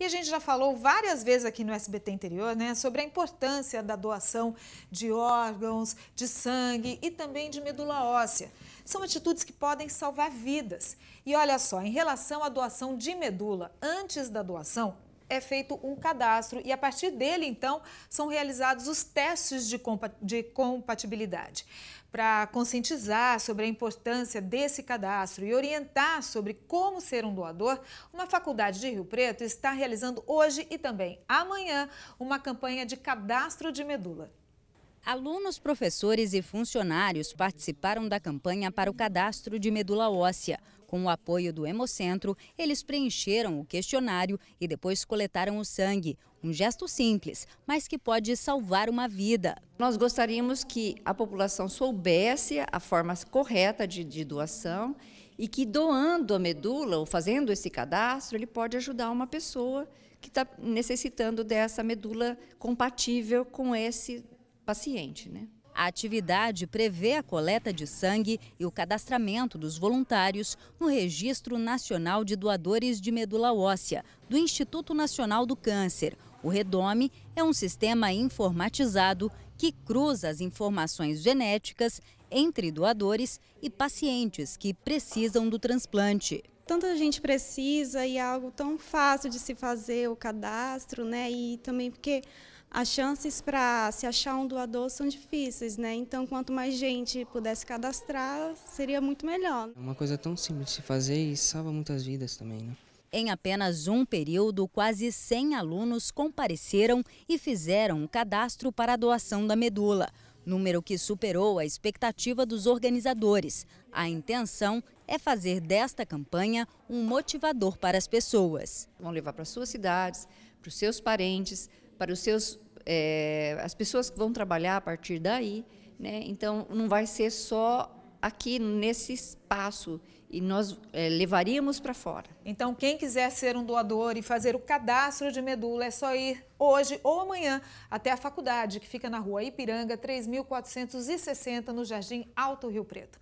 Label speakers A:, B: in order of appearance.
A: E a gente já falou várias vezes aqui no SBT Interior, né, sobre a importância da doação de órgãos, de sangue e também de medula óssea. São atitudes que podem salvar vidas. E olha só, em relação à doação de medula, antes da doação, é feito um cadastro e a partir dele, então, são realizados os testes de, de compatibilidade. Para conscientizar sobre a importância desse cadastro e orientar sobre como ser um doador, uma faculdade de Rio Preto está realizando hoje e também amanhã uma campanha de cadastro de medula.
B: Alunos, professores e funcionários participaram da campanha para o cadastro de medula óssea. Com o apoio do Hemocentro, eles preencheram o questionário e depois
C: coletaram o sangue. Um gesto simples, mas que pode salvar uma vida. Nós gostaríamos que a população soubesse a forma correta de, de doação e que doando a medula ou fazendo esse cadastro, ele pode ajudar uma pessoa que está necessitando dessa medula compatível com esse paciente, né? A
B: atividade prevê a coleta de sangue e o cadastramento dos voluntários no Registro Nacional de Doadores de Medula Óssea, do Instituto Nacional do Câncer. O Redome é um sistema informatizado que cruza as informações genéticas entre doadores e pacientes que precisam do transplante
D: tanta gente precisa e é algo tão fácil de se fazer o cadastro, né? E também porque as chances para se achar um doador são difíceis, né? Então, quanto mais gente pudesse cadastrar, seria muito melhor. É uma coisa tão simples de se fazer e salva muitas vidas também, né?
B: Em apenas um período, quase 100 alunos compareceram e fizeram o cadastro para a doação da medula, número que superou a expectativa dos organizadores. A intenção
C: é fazer desta campanha um motivador para as pessoas. Vão levar para suas cidades, para os seus parentes, para os seus é, as pessoas que vão trabalhar a partir daí, né? Então não vai ser só aqui nesse espaço e nós é, levaríamos para fora.
A: Então, quem quiser ser um doador e fazer o cadastro de medula, é só ir hoje ou amanhã até a faculdade, que fica na rua Ipiranga, 3460, no Jardim Alto Rio Preto.